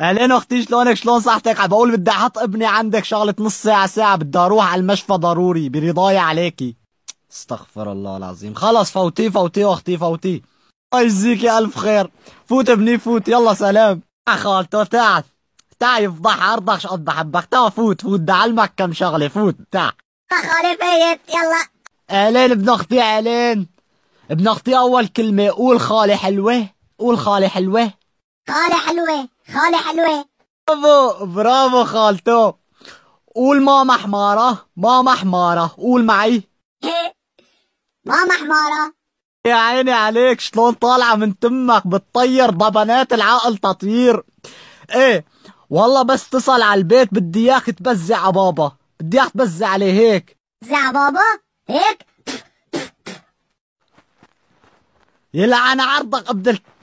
أهلين اختي شلونك شلون صحتك بقول بدي احط ابني عندك شغله نص ساعه ساعه بدي اروح على المشفى ضروري برضاي عليكي استغفر الله العظيم خلص فوتي فوتي اختي فوتي اجزيكي الف خير فوت ابني فوت يلا سلام خالته تاع تاع يفضح ارضك شقد بحبك تاع فوت فوت بدي أعلمك كم شغله فوت تاع. خالي فايت يلا اهلين ابن اختي اهلين ابن اختي اول كلمه قول خالي حلوه قول خالي حلوه خالة حلوة خالة حلوة برافو برافو خالته قول ماما حمارة ماما حمارة قول معي ماما ايه، حمارة يا عيني عليك شلون طالعة من تمك بتطير ضبنات العقل تطير ايه والله بس تصل على البيت بدي اياك تبزع على بابا بدي اياك تبزع عليه هيك زع بابا هيك يلعن عرضك قبل